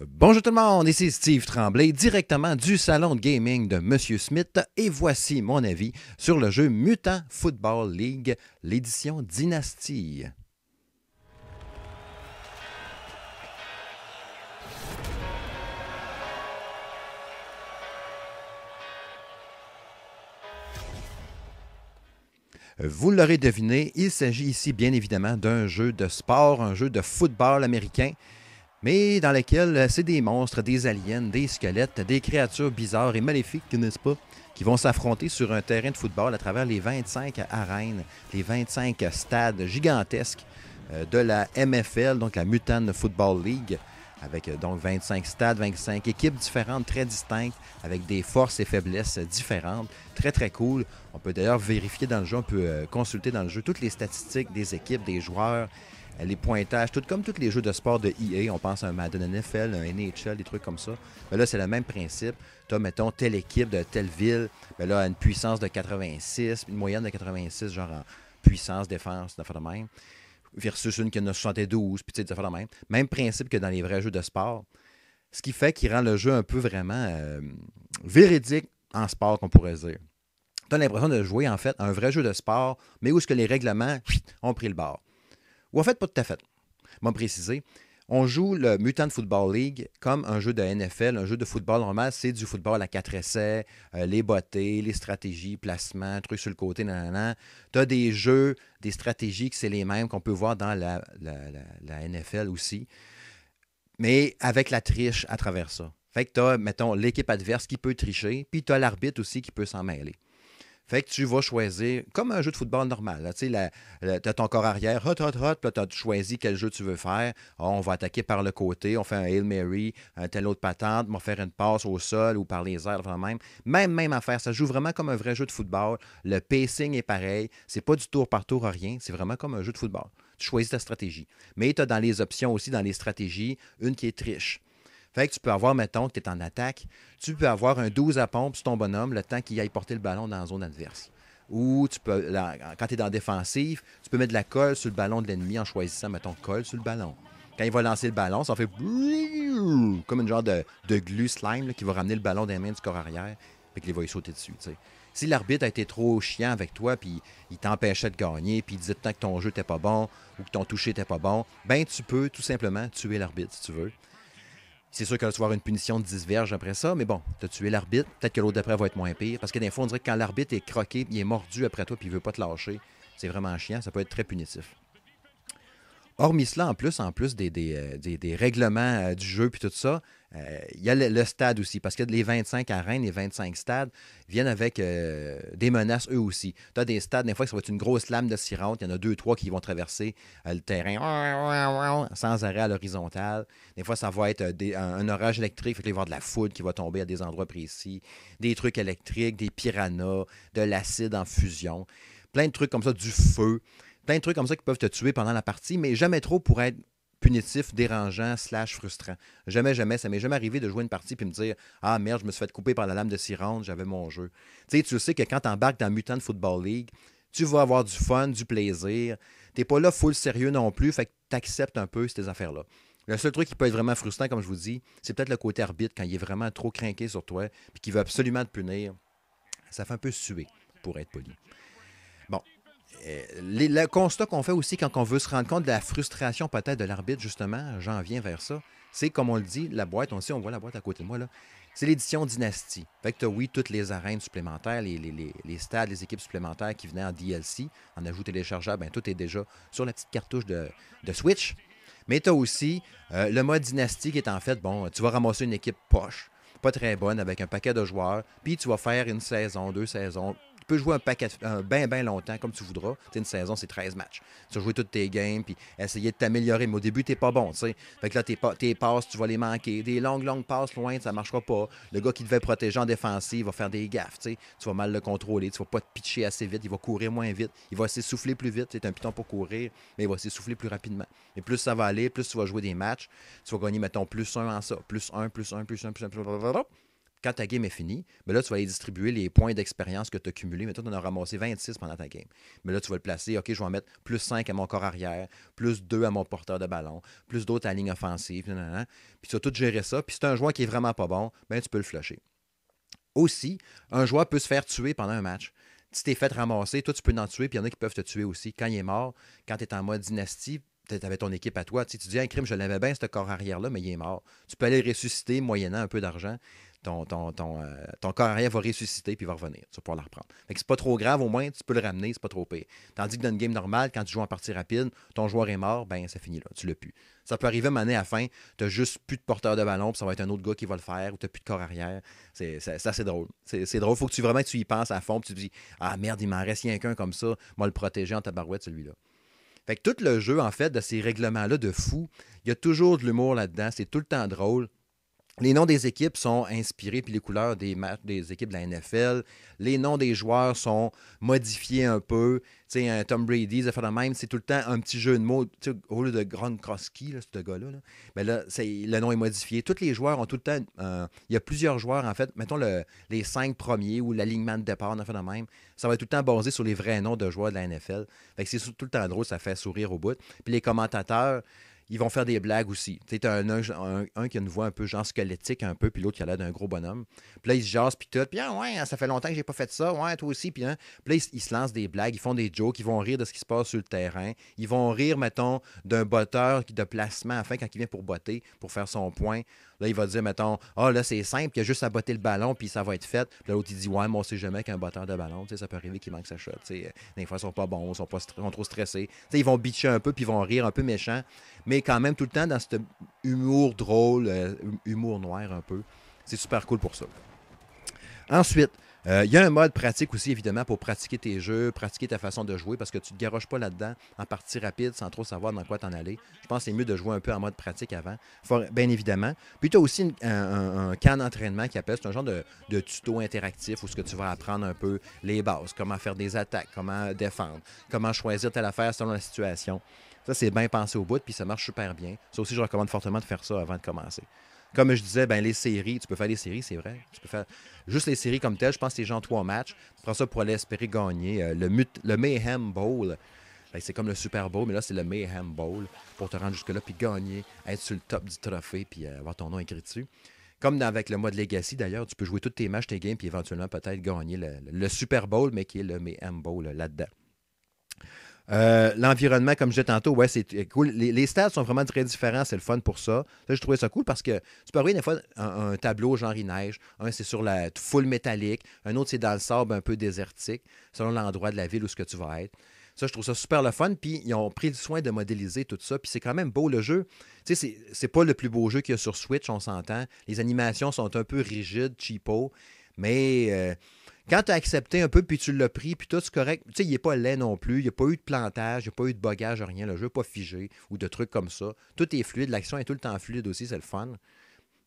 Bonjour tout le monde, ici Steve Tremblay, directement du salon de gaming de Monsieur Smith, et voici mon avis sur le jeu Mutant Football League, l'édition Dynastie. Vous l'aurez deviné, il s'agit ici bien évidemment d'un jeu de sport, un jeu de football américain mais dans lesquels euh, c'est des monstres, des aliens, des squelettes, des créatures bizarres et maléfiques, n'est-ce pas, qui vont s'affronter sur un terrain de football à travers les 25 arènes, les 25 stades gigantesques euh, de la MFL, donc la Mutant Football League avec euh, donc 25 stades, 25 équipes différentes, très distinctes, avec des forces et faiblesses différentes. Très, très cool. On peut d'ailleurs vérifier dans le jeu, on peut consulter dans le jeu toutes les statistiques des équipes, des joueurs, les pointages, tout comme tous les jeux de sport de EA, on pense à un Madden NFL, un NHL, des trucs comme ça. Mais là, c'est le même principe. Tu as, mettons, telle équipe de telle ville, mais ben là, une puissance de 86, une moyenne de 86, genre en puissance, défense, de même, versus une qui en a 72, puis tu sais, de même. Même principe que dans les vrais jeux de sport. Ce qui fait qu'il rend le jeu un peu vraiment euh, véridique en sport, qu'on pourrait dire. Tu as l'impression de jouer en fait un vrai jeu de sport, mais où est-ce que les règlements ont pris le bord. Ou en fait, pas tout à fait. Moi préciser. On joue le Mutant Football League comme un jeu de NFL, un jeu de football normal. C'est du football à quatre essais, euh, les bottées, les stratégies, placements, trucs sur le côté, nanana. Tu as des jeux, des stratégies qui c'est les mêmes qu'on peut voir dans la, la, NFL aussi, mais avec la triche à travers ça. Fait que tu as, mettons, l'équipe adverse qui peut tricher, puis tu as l'arbitre aussi qui peut s'en mêler. Fait que tu vas choisir, comme un jeu de football normal, tu as ton corps arrière, hot, hot, hot, puis tu as choisi quel jeu tu veux faire. Ah, on va attaquer par le côté, on fait un Hail Mary, un tel autre patente, on va faire une passe au sol ou par les airs, vraiment même. Même, même affaire, ça joue vraiment comme un vrai jeu de football. Le pacing est pareil, c'est pas du tour par tour à rien, c'est vraiment comme un jeu de football. Tu choisis ta stratégie. Mais tu as dans les options aussi, dans les stratégies, une qui est triche. Fait que tu peux avoir, mettons, que tu es en attaque, tu peux avoir un 12 à pompe sur ton bonhomme le temps qu'il aille porter le ballon dans la zone adverse. Ou tu peux, quand tu es dans défensive, tu peux mettre de la colle sur le ballon de l'ennemi en choisissant, mettons, colle sur le ballon. Quand il va lancer le ballon, ça fait comme une genre de, de glu slime qui va ramener le ballon des mains du corps arrière et qu'il va y sauter dessus. Si l'arbitre a été trop chiant avec toi, puis il t'empêchait de gagner, puis il disait tant que ton jeu n'était pas bon ou que ton toucher n'était pas bon, ben tu peux tout simplement tuer l'arbitre si tu veux. C'est sûr que va avoir une punition de 10 verges après ça, mais bon, tu as tué l'arbitre, peut-être que l'autre d'après va être moins pire. Parce que des fois, on dirait que quand l'arbitre est croqué, il est mordu après toi, puis il veut pas te lâcher, c'est vraiment chiant, ça peut être très punitif hormis cela, en plus, en plus des, des, euh, règlements euh, du jeu puis tout ça, euh, il y a le, stade aussi, parce que les 25 arènes, les 25 stades viennent avec des menaces eux aussi. Tu as des stades, des fois, ça va être une grosse lame de sirène, Il y en a deux, trois qui vont traverser le terrain sans arrêt à l'horizontale. Des fois, ça va être un, orage électrique. il va y avoir de la foudre qui va tomber à des endroits précis, des trucs électriques, des piranhas, de l'acide en fusion, plein de trucs comme ça, du feu plein de trucs comme ça qui peuvent te tuer pendant la partie, mais jamais trop pour être punitif, dérangeant, slash frustrant. Jamais, jamais, ça m'est jamais arrivé de jouer une partie puis me dire Ah merde, je me suis fait couper par la lame de Sironde, j'avais mon jeu. Tu sais, tu sais que quand tu embarques dans Mutant Football League, tu vas avoir du fun, du plaisir. T'es pas là full sérieux non plus, fait que t'acceptes un peu ces affaires-là. Le seul truc qui peut être vraiment frustrant, comme je vous dis, c'est peut-être le côté arbitre quand il est vraiment trop craqué sur toi puis qu'il veut absolument te punir. Ça fait un peu suer, pour être poli. Bon, euh, le constat qu'on fait aussi quand on veut se rendre compte de la frustration peut-être de l'arbitre, justement, j'en viens vers ça, c'est comme on le dit, la boîte, on sait, on voit la boîte à côté de moi, là. C'est l'édition Dynasty. Fait que tu as, oui, toutes les arènes supplémentaires, les, les, stades, les équipes supplémentaires qui venaient en DLC, en ajout téléchargeable, bien, tout est déjà sur la petite cartouche de, Switch. Mais tu as aussi euh, le mode Dynasty qui est en fait, bon, tu vas ramasser une équipe poche, pas très bonne, avec un paquet de joueurs, puis tu vas faire une saison, deux saisons, tu peux jouer un paquet, un bien, bien longtemps, comme tu voudras. T'sais, une saison, c'est 13 matchs. Tu vas jouer toutes tes games, puis essayer de t'améliorer. Mais au début, t'es pas bon, tu sais. Fait que là, tes, passes, tu vas les manquer. Des longues, longues passes loin, ça marchera pas. Le gars qui devait protéger en défensive va faire des gaffes, tu Tu vas mal le contrôler, tu vas pas te pitcher assez vite, il va courir moins vite, il va s'essouffler plus vite. C'est un piton pour courir, mais il va s'essouffler plus rapidement. Et plus ça va aller, plus tu vas jouer des matchs, tu vas gagner, mettons, plus un en ça, plus un, plus un, plus plus plus un. Plus un, plus un, plus un quand ta game est finie, mais ben là, tu vas aller distribuer les points d'expérience que tu as cumulés. Mais toi, tu en as ramassé 26 pendant ta game. Mais là, tu vas le placer. OK, je vais en mettre plus 5 à mon corps arrière, plus 2 à mon porteur de ballon, plus d'autres à la ligne offensive. Puis tu vas tout gérer ça. Puis si tu un joueur qui est vraiment pas bon, ben tu peux le flusher. Aussi, un joueur peut se faire tuer pendant un match Si tu t'es fait ramasser, toi, tu peux en tuer, puis il y en a qui peuvent te tuer aussi. Quand il est mort, quand tu es en mode dynastie, tu avais ton équipe à toi. Tu, sais, tu dis, un crime, je l'avais bien, ce corps arrière-là, mais il est mort. Tu peux aller le ressusciter moyennant un peu d'argent. Ton, ton, ton, euh, ton, corps arrière va ressusciter puis va revenir. Tu vas pouvoir le reprendre. Fait que c'est pas trop grave, au moins, tu peux le ramener, c'est pas trop pire. Tandis que dans une game normale, quand tu joues en partie rapide, ton joueur est mort, ben c'est fini, là, tu l'as plus. Ça peut arriver mané à la fin, t'as juste plus de porteur de ballon, puis ça va être un autre gars qui va le faire, ou t'as plus de corps arrière. C'est, ça, c'est drôle. C'est, c'est drôle, faut que tu vraiment tu y penses à fond, tu te dis, ah merde, il m'en reste rien qu'un comme ça, moi le protéger en tabarouette, celui-là. Fait que tout le jeu, en fait, de ces règlements-là de fou, il y a toujours de l'humour là-dedans. C'est tout le temps drôle. Les noms des équipes sont inspirés, puis les couleurs des matchs des équipes de la NFL. Les noms des joueurs sont modifiés un peu. Tu un Tom Brady, ça fait même. C'est tout le temps un petit jeu de mots. Tu au lieu de Gronkowski, ce gars-là, mais là, ben le nom est modifié. Tous les joueurs ont tout le temps. Euh, il y a plusieurs joueurs, en fait. Mettons les cinq premiers ou l'alignement de départ, ça fait même. Ça va être tout le temps basé sur les vrais noms de joueurs de la NFL. Fait c'est tout le temps drôle, ça fait sourire au bout. Puis les commentateurs ils vont faire des blagues aussi. Tu sais, un, un, un, qui a une voix un peu genre squelettique, un peu, puis l'autre qui a l'air d'un gros bonhomme. Puis là, ils se puis tout. Puis, ah, ouais, hein, ça fait longtemps que j'ai pas fait ça. Ouais, toi aussi. Puis, hein. puis là, ils, se lancent des blagues, ils font des jokes, ils vont rire de ce qui se passe sur le terrain. Ils vont rire, mettons, d'un botteur de placement, afin, quand il vient pour botter, pour faire son point, là, il va dire, mettons, ah, oh, là, c'est simple, il y a juste à botter le ballon, puis ça va être fait. Puis l'autre, il dit, ouais, moi on sait jamais qu'un botteur de ballon, tu sais, ça peut arriver qu'il manque sa shot. Tu sais, des fois, ils sont pas bons, ils sont, pas, trop stressés. Tu sais, ils vont bitcher un peu, puis ils vont rire un peu méchant. Mais quand même tout le temps dans cet humour drôle, euh, humour noir un peu. C'est super cool pour ça. Ensuite, euh, il y a un mode pratique aussi, évidemment, pour pratiquer tes jeux, pratiquer ta façon de jouer, parce que tu ne te garoches pas là-dedans en partie rapide sans trop savoir dans quoi t'en aller. Je pense que c'est mieux de jouer un peu en mode pratique avant, bien évidemment. Puis tu as aussi un, un, d'entraînement qui appelle, c'est un genre de, tuto interactif où ce que tu vas apprendre un peu les bases, comment faire des attaques, comment défendre, comment choisir telle affaire selon la situation. Ça, c'est bien pensé au bout, puis ça marche super bien. Ça aussi, je recommande fortement de faire ça avant de commencer. Comme je disais, ben, les séries, tu peux faire des séries, c'est vrai. Tu peux faire juste les séries comme telles. Je pense que les gens trois matchs. Tu prends ça pour aller espérer gagner. Euh, le, le Mayhem Bowl, ben, c'est comme le Super Bowl, mais là, c'est le Mayhem Bowl pour te rendre jusque-là, puis gagner, être sur le top du trophée, puis euh, avoir ton nom écrit dessus. Comme avec le mode Legacy, d'ailleurs, tu peux jouer tous tes matchs, tes games, puis éventuellement peut-être gagner le, le, Super Bowl, mais qui est le Mayhem Bowl là-dedans. Euh, l'environnement, comme je disais tantôt, ouais, c'est cool. Les, stades sont vraiment très différents, c'est le fun pour ça. ça. Je trouvais ça cool parce que tu peux avoir des fois un, tableau genre il neige. Un, c'est sur la foule métallique. Un autre, c'est dans le sable un peu désertique, selon l'endroit de la ville où ce que tu vas être. Ça, je trouve ça super le fun. Puis ils ont pris le soin de modéliser tout ça. Puis c'est quand même beau le jeu. Tu sais, c'est pas le plus beau jeu qu'il y a sur Switch, on s'entend. Les animations sont un peu rigides, cheapo. Mais. Euh, quand tu as accepté un peu, puis tu l'as pris, puis tout, c'est correct. Tu sais, il n'est pas laid non plus. Il n'y a pas eu de plantage, il n'y a pas eu de bogage, rien. Le jeu n'est pas figé ou de trucs comme ça. Tout est fluide. L'action est tout le temps fluide aussi. C'est le fun.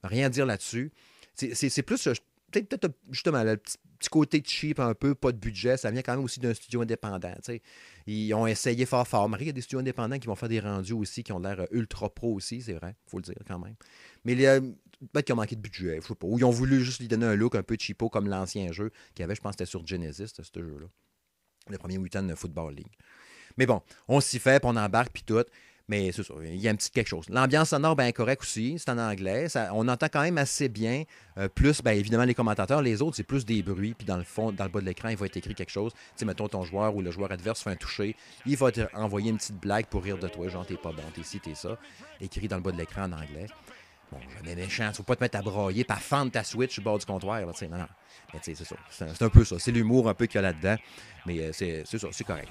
Rien à dire là-dessus. C'est plus euh, peut-être euh, justement le petit, petit, côté cheap un peu, pas de budget, ça vient quand même aussi d'un studio indépendant. sais Ils ont essayé fort fort. il y a des studios indépendants qui vont faire des rendus aussi, qui ont l'air euh, ultra pro aussi, c'est vrai, faut le dire quand même. Mais a peut-être qu'ils ont manqué de budget, je sais pas. Ou ils ont voulu juste lui donner un look un peu cheapo comme l'ancien jeu qu'il avait, je pense que c'était sur Genesis, ce jeu-là. Le premier de Football League. Mais bon, on s'y fait, puis on embarque, puis tout. Mais c'est ça, il y a un petit quelque chose. L'ambiance sonore, bien correcte aussi, c'est en anglais. on entend quand même assez bien. Euh, plus, bien évidemment, les commentateurs, les autres, c'est plus des bruits. Puis dans le fond, dans le bas de l'écran, il va être écrit quelque chose. Tu sais, mettons ton joueur ou le joueur adverse fait un toucher. Il va te envoyer une petite blague pour rire de toi. Genre, t'es pas bon, t'es ci, t'es ça. Écrit dans le bas de l'écran en anglais. Bon, jamais ai méchant, faut pas te mettre à broyer, pas fendre ta Switch au bord du comptoir. non, non. Mais c'est ça. C'est un peu ça. C'est l'humour un peu qu'il y a là-dedans. Mais euh, c'est ça, c'est correct.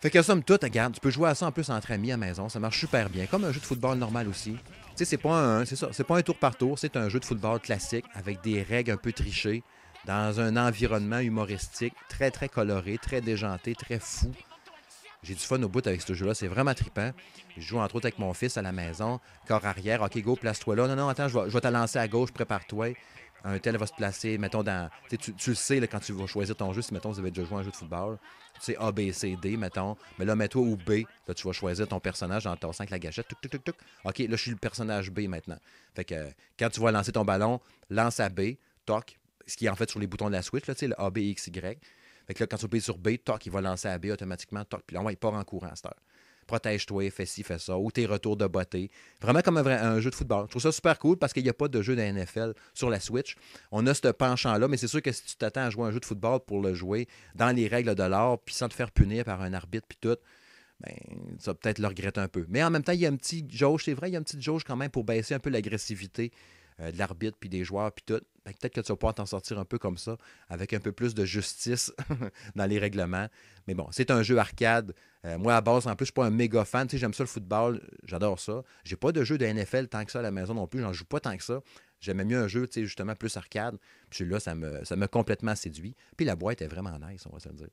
Fait que somme toute, regarde, tu peux jouer à ça en plus entre amis à maison, ça marche super bien. Comme un jeu de football normal aussi. Tu sais, c'est pas c'est pas un tour par tour, c'est un jeu de football classique avec des règles un peu trichées, dans un environnement humoristique, très très coloré, très déjanté, très fou. J'ai du fun au bout avec ce jeu-là. C'est vraiment trippant. Je joue entre autres avec mon fils à la maison. Corps arrière. OK, go, place-toi là. Non, non, attends, je vais, te lancer à gauche. Prépare-toi. Un tel va se placer, mettons, dans. Tu, le sais quand tu vas choisir ton jeu, si mettons, vous avez déjà joué à un jeu de football. Tu sais A, B, C, D, mettons. Mais là, mets-toi au B. Là, tu vas choisir ton personnage dans ton 5 la gâchette. OK, là, je suis le personnage B maintenant. Fait que quand tu vas lancer ton ballon, lance à B, toc, ce qui est en fait sur les boutons de la Switch, là, tu sais, le A, B, X, Y. Fait que là, quand tu sur B, toc, il va lancer à B automatiquement, toc, puis là, ouais, il part en courant à cette heure. Protège-toi, fais ci, fais ça, ou tes retours de beauté. Vraiment comme un, vrai, un jeu de football. Je trouve ça super cool parce qu'il n'y a pas de jeu de NFL sur la Switch. On a ce penchant-là, mais c'est sûr que si tu t'attends à jouer un jeu de football pour le jouer dans les règles de l'art, puis sans te faire punir par un arbitre, puis tout, ben, ça peut-être le regrette un peu. Mais en même temps, il y a un petit jauge, c'est vrai, il y a une petite jauge quand même pour baisser un peu l'agressivité euh, de l'arbitre, puis des joueurs, puis tout. peut-être que tu vas pouvoir t'en sortir un peu comme ça, avec un peu plus de justice dans les règlements. Mais bon, c'est un jeu arcade. Euh, moi, à base, en plus, je ne suis pas un méga fan. Tu sais, j'aime ça le football, j'adore ça. J'ai pas de jeu de NFL tant que ça à la maison non plus. J'en joue pas tant que ça. J'aimais mieux un jeu, tu sais, justement, plus arcade. Puis celui-là, ça m'a me, ça me complètement séduit. Puis la boîte est vraiment nice, on va se le dire.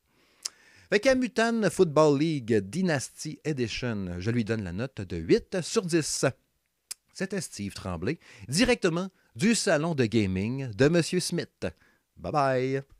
Avec Football League Dynasty Edition, je lui donne la note de 8 sur 10. C'était Steve Tremblay, directement du salon de gaming de M. Smith. Bye bye!